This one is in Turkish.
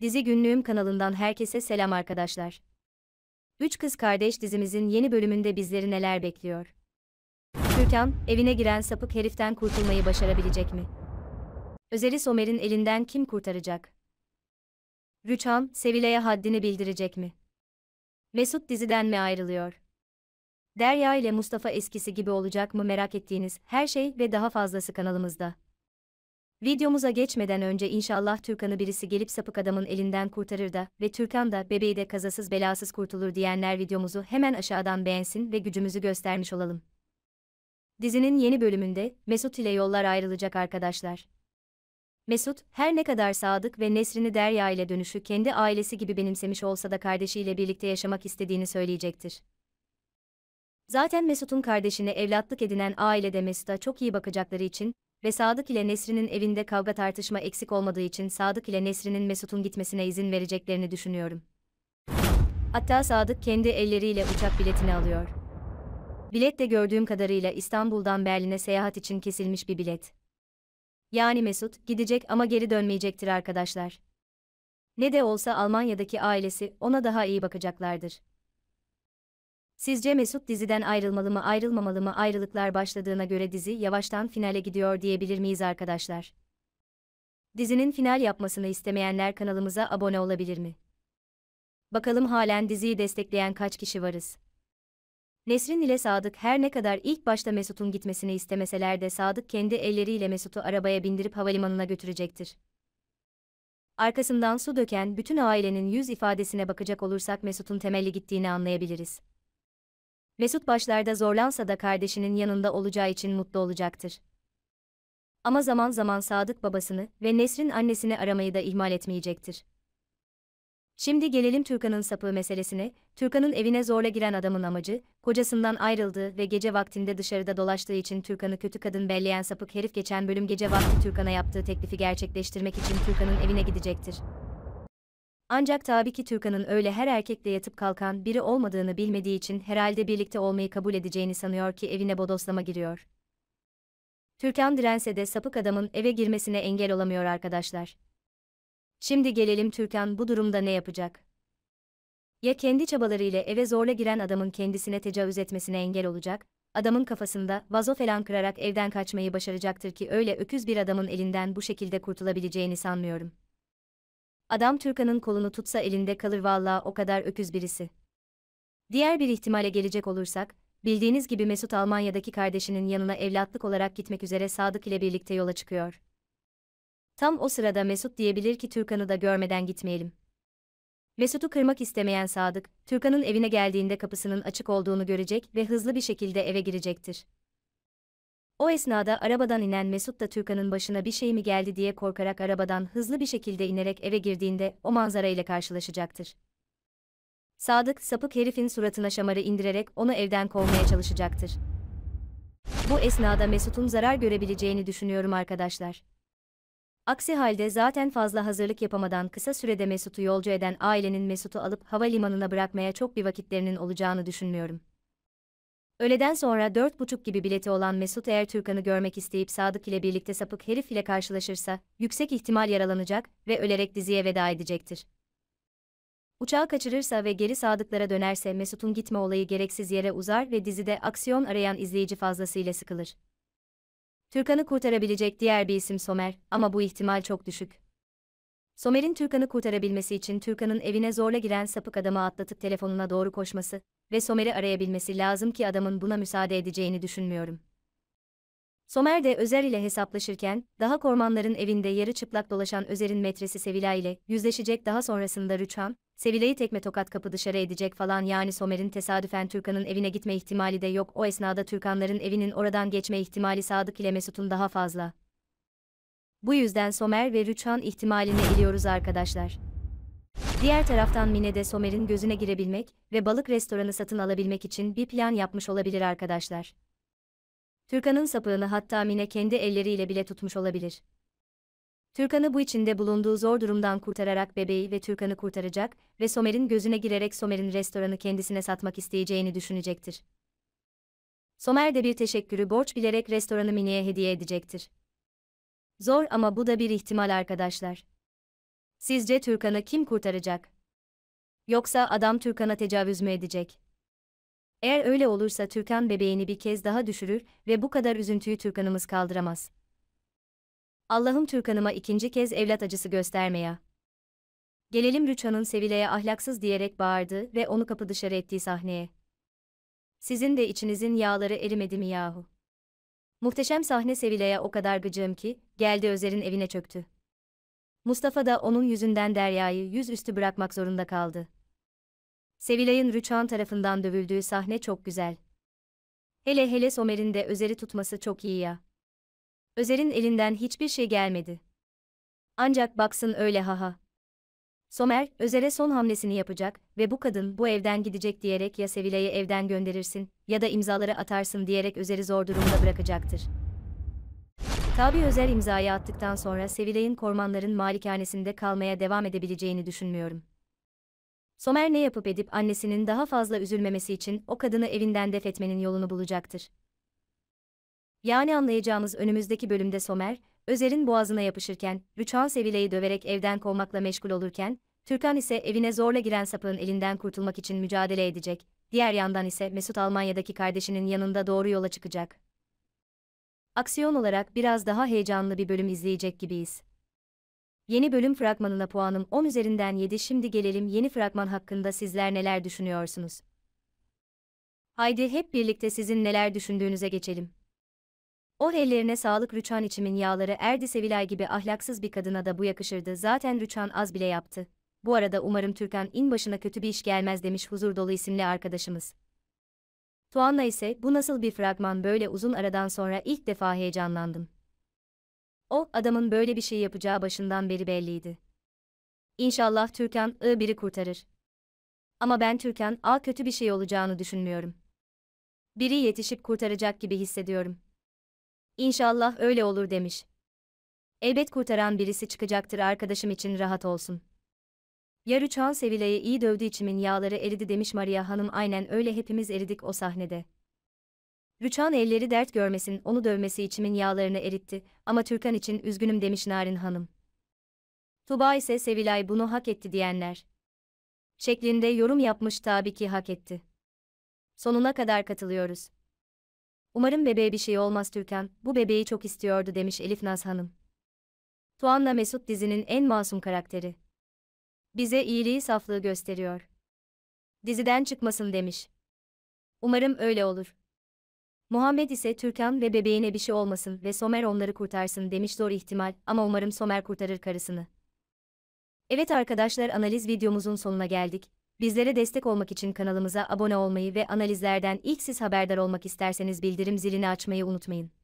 Dizi Günlüğüm kanalından herkese selam arkadaşlar. Üç Kız Kardeş dizimizin yeni bölümünde bizleri neler bekliyor? Türkan, evine giren sapık heriften kurtulmayı başarabilecek mi? Özeris Somer'in elinden kim kurtaracak? Rüçhan, Sevile'ye haddini bildirecek mi? Mesut diziden mi ayrılıyor? Derya ile Mustafa eskisi gibi olacak mı merak ettiğiniz her şey ve daha fazlası kanalımızda. Videomuza geçmeden önce inşallah Türkan'ı birisi gelip sapık adamın elinden kurtarır da ve Türkan da bebeği de kazasız belasız kurtulur diyenler videomuzu hemen aşağıdan beğensin ve gücümüzü göstermiş olalım. Dizinin yeni bölümünde Mesut ile yollar ayrılacak arkadaşlar. Mesut, her ne kadar sadık ve Nesrin'i Derya ile dönüşü kendi ailesi gibi benimsemiş olsa da kardeşiyle birlikte yaşamak istediğini söyleyecektir. Zaten Mesut'un kardeşine evlatlık edinen ailede Mesut'a çok iyi bakacakları için ve Sadık ile Nesrin'in evinde kavga tartışma eksik olmadığı için Sadık ile Nesrin'in Mesut'un gitmesine izin vereceklerini düşünüyorum. Hatta Sadık kendi elleriyle uçak biletini alıyor. Bilet de gördüğüm kadarıyla İstanbul'dan Berlin'e seyahat için kesilmiş bir bilet. Yani Mesut gidecek ama geri dönmeyecektir arkadaşlar. Ne de olsa Almanya'daki ailesi ona daha iyi bakacaklardır. Sizce Mesut diziden ayrılmalı mı ayrılmamalı mı ayrılıklar başladığına göre dizi yavaştan finale gidiyor diyebilir miyiz arkadaşlar? Dizinin final yapmasını istemeyenler kanalımıza abone olabilir mi? Bakalım halen diziyi destekleyen kaç kişi varız? Nesrin ile Sadık her ne kadar ilk başta Mesut'un gitmesini istemeseler de Sadık kendi elleriyle Mesut'u arabaya bindirip havalimanına götürecektir. Arkasından su döken bütün ailenin yüz ifadesine bakacak olursak Mesut'un temelli gittiğini anlayabiliriz. Mesut başlarda zorlansa da kardeşinin yanında olacağı için mutlu olacaktır. Ama zaman zaman Sadık babasını ve Nesrin annesini aramayı da ihmal etmeyecektir. Şimdi gelelim Türkan'ın sapığı meselesine. Türkan'ın evine zorla giren adamın amacı, kocasından ayrıldığı ve gece vaktinde dışarıda dolaştığı için Türkan'ı kötü kadın belleyen sapık herif geçen bölüm gece vakti Türkan'a yaptığı teklifi gerçekleştirmek için Türkan'ın evine gidecektir. Ancak tabii ki Türkan'ın öyle her erkekle yatıp kalkan biri olmadığını bilmediği için herhalde birlikte olmayı kabul edeceğini sanıyor ki evine bodoslama giriyor. Türkan dirense de sapık adamın eve girmesine engel olamıyor arkadaşlar. Şimdi gelelim Türkan bu durumda ne yapacak? Ya kendi çabalarıyla eve zorla giren adamın kendisine tecavüz etmesine engel olacak, adamın kafasında vazo falan kırarak evden kaçmayı başaracaktır ki öyle öküz bir adamın elinden bu şekilde kurtulabileceğini sanmıyorum adam Türkan'ın kolunu tutsa elinde kalır valla o kadar öküz birisi. Diğer bir ihtimale gelecek olursak, bildiğiniz gibi Mesut Almanya'daki kardeşinin yanına evlatlık olarak gitmek üzere Sadık ile birlikte yola çıkıyor. Tam o sırada Mesut diyebilir ki Türkan'ı da görmeden gitmeyelim. Mesut'u kırmak istemeyen Sadık, Türkan'ın evine geldiğinde kapısının açık olduğunu görecek ve hızlı bir şekilde eve girecektir. O esnada arabadan inen Mesut da Türkan'ın başına bir şey mi geldi diye korkarak arabadan hızlı bir şekilde inerek eve girdiğinde o manzara ile karşılaşacaktır. Sadık, sapık herifin suratına şamarı indirerek onu evden kovmaya çalışacaktır. Bu esnada Mesut'un zarar görebileceğini düşünüyorum arkadaşlar. Aksi halde zaten fazla hazırlık yapamadan kısa sürede Mesut'u yolcu eden ailenin Mesut'u alıp havalimanına bırakmaya çok bir vakitlerinin olacağını düşünmüyorum. Öğleden sonra dört buçuk gibi bileti olan Mesut eğer Türkan'ı görmek isteyip Sadık ile birlikte sapık herif ile karşılaşırsa, yüksek ihtimal yaralanacak ve ölerek diziye veda edecektir. Uçağı kaçırırsa ve geri Sadıklara dönerse Mesut'un gitme olayı gereksiz yere uzar ve dizide aksiyon arayan izleyici fazlasıyla sıkılır. Türkan'ı kurtarabilecek diğer bir isim Somer ama bu ihtimal çok düşük. Somer'in Türkan'ı kurtarabilmesi için Türkan'ın evine zorla giren sapık adamı atlatıp telefonuna doğru koşması, ve Somer'i arayabilmesi lazım ki adamın buna müsaade edeceğini düşünmüyorum. Somer de Özer ile hesaplaşırken, daha kormanların evinde yarı çıplak dolaşan Özer'in metresi Sevila ile yüzleşecek daha sonrasında Rüçhan, Sevila'yı tekme tokat kapı dışarı edecek falan yani Somer'in tesadüfen Türkan'ın evine gitme ihtimali de yok o esnada Türkanların evinin oradan geçme ihtimali Sadık ile Mesut'un daha fazla. Bu yüzden Somer ve Rüçhan ihtimalini eliyoruz arkadaşlar. Diğer taraftan Mine de Somer'in gözüne girebilmek ve balık restoranı satın alabilmek için bir plan yapmış olabilir arkadaşlar. Türkan'ın sapığını hatta Mine kendi elleriyle bile tutmuş olabilir. Türkan'ı bu içinde bulunduğu zor durumdan kurtararak bebeği ve Türkan'ı kurtaracak ve Somer'in gözüne girerek Somer'in restoranı kendisine satmak isteyeceğini düşünecektir. Somer de bir teşekkürü borç bilerek restoranı Mine'ye hediye edecektir. Zor ama bu da bir ihtimal arkadaşlar. Sizce Türkan'ı kim kurtaracak? Yoksa adam Türkan'a tecavüz mü edecek? Eğer öyle olursa Türkan bebeğini bir kez daha düşürür ve bu kadar üzüntüyü Türkan'ımız kaldıramaz. Allah'ım Türkan'ıma ikinci kez evlat acısı göstermeye. Gelelim Rüçhan'ın Sevile'ye ahlaksız diyerek bağırdı ve onu kapı dışarı ettiği sahneye. Sizin de içinizin yağları erimedi mi yahu? Muhteşem sahne Sevile'ye o kadar gıcığım ki, geldi Özer'in evine çöktü. Mustafa da onun yüzünden Derya'yı yüzüstü bırakmak zorunda kaldı. Sevilay'ın Rüçhan tarafından dövüldüğü sahne çok güzel. Hele hele Somer'in de Özer'i tutması çok iyi ya. Özer'in elinden hiçbir şey gelmedi. Ancak baksın öyle haha. Somer, Özer'e son hamlesini yapacak ve bu kadın bu evden gidecek diyerek ya Sevilay'ı evden gönderirsin ya da imzaları atarsın diyerek Özer'i zor durumda bırakacaktır. Tabi özel imzayı attıktan sonra Sevilay'ın Kormanların malikanesinde kalmaya devam edebileceğini düşünmüyorum. Somer ne yapıp edip annesinin daha fazla üzülmemesi için o kadını evinden def etmenin yolunu bulacaktır. Yani anlayacağımız önümüzdeki bölümde Somer, Özer'in boğazına yapışırken, Rüçhan Sevilay'ı döverek evden kovmakla meşgul olurken, Türkan ise evine zorla giren sapığın elinden kurtulmak için mücadele edecek, diğer yandan ise Mesut Almanya'daki kardeşinin yanında doğru yola çıkacak aksiyon olarak biraz daha heyecanlı bir bölüm izleyecek gibiyiz. Yeni bölüm fragmanına puanım 10 üzerinden 7. Şimdi gelelim yeni fragman hakkında sizler neler düşünüyorsunuz? Haydi hep birlikte sizin neler düşündüğünüze geçelim. O ellerine sağlık Rüçhan içimin yağları Erdi Sevilay gibi ahlaksız bir kadına da bu yakışırdı. Zaten Rüçhan az bile yaptı. Bu arada umarım Türkan in başına kötü bir iş gelmez demiş huzur dolu isimli arkadaşımız. Tuanla ise bu nasıl bir fragman böyle uzun aradan sonra ilk defa heyecanlandım. O, adamın böyle bir şey yapacağı başından beri belliydi. İnşallah Türkan I biri kurtarır. Ama ben Türkan A kötü bir şey olacağını düşünmüyorum. Biri yetişip kurtaracak gibi hissediyorum. İnşallah öyle olur demiş. Elbet kurtaran birisi çıkacaktır arkadaşım için rahat olsun.'' Yarı Çağan Sevilla'yı iyi dövdü içimin yağları eridi demiş Maria Hanım aynen öyle hepimiz eridik o sahnede. Rüçhan elleri dert görmesin onu dövmesi içimin yağlarını eritti ama Türkan için üzgünüm demiş Narin Hanım. Tuba ise Sevilay bunu hak etti diyenler. Şeklinde yorum yapmış tabi ki hak etti. Sonuna kadar katılıyoruz. Umarım bebeğe bir şey olmaz Türkan, bu bebeği çok istiyordu demiş Elif Naz Hanım. Tuanla Mesut dizinin en masum karakteri. Bize iyiliği saflığı gösteriyor. Diziden çıkmasın demiş. Umarım öyle olur. Muhammed ise Türkan ve bebeğine bir şey olmasın ve Somer onları kurtarsın demiş zor ihtimal ama umarım Somer kurtarır karısını. Evet arkadaşlar analiz videomuzun sonuna geldik. Bizlere destek olmak için kanalımıza abone olmayı ve analizlerden ilk siz haberdar olmak isterseniz bildirim zilini açmayı unutmayın.